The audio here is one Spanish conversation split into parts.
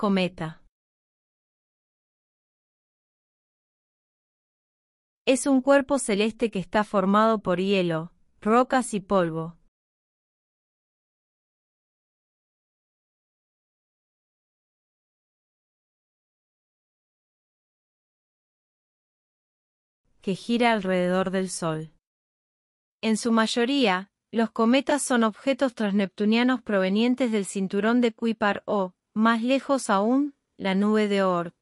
Cometa. Es un cuerpo celeste que está formado por hielo, rocas y polvo. que gira alrededor del Sol. En su mayoría, los cometas son objetos transneptunianos provenientes del cinturón de Kuiper o, más lejos aún, la nube de Oort.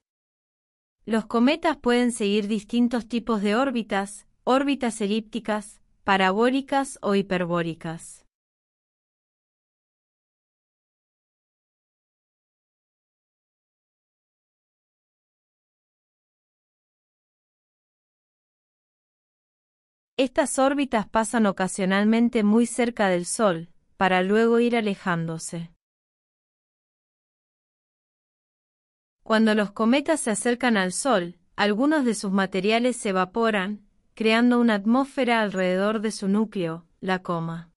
Los cometas pueden seguir distintos tipos de órbitas, órbitas elípticas, parabólicas o hiperbólicas. Estas órbitas pasan ocasionalmente muy cerca del Sol, para luego ir alejándose. Cuando los cometas se acercan al Sol, algunos de sus materiales se evaporan, creando una atmósfera alrededor de su núcleo, la coma.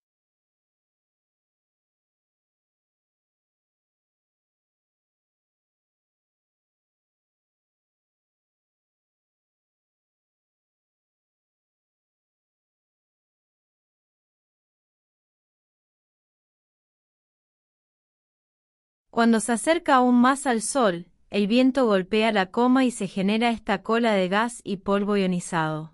Cuando se acerca aún más al Sol, el viento golpea la coma y se genera esta cola de gas y polvo ionizado.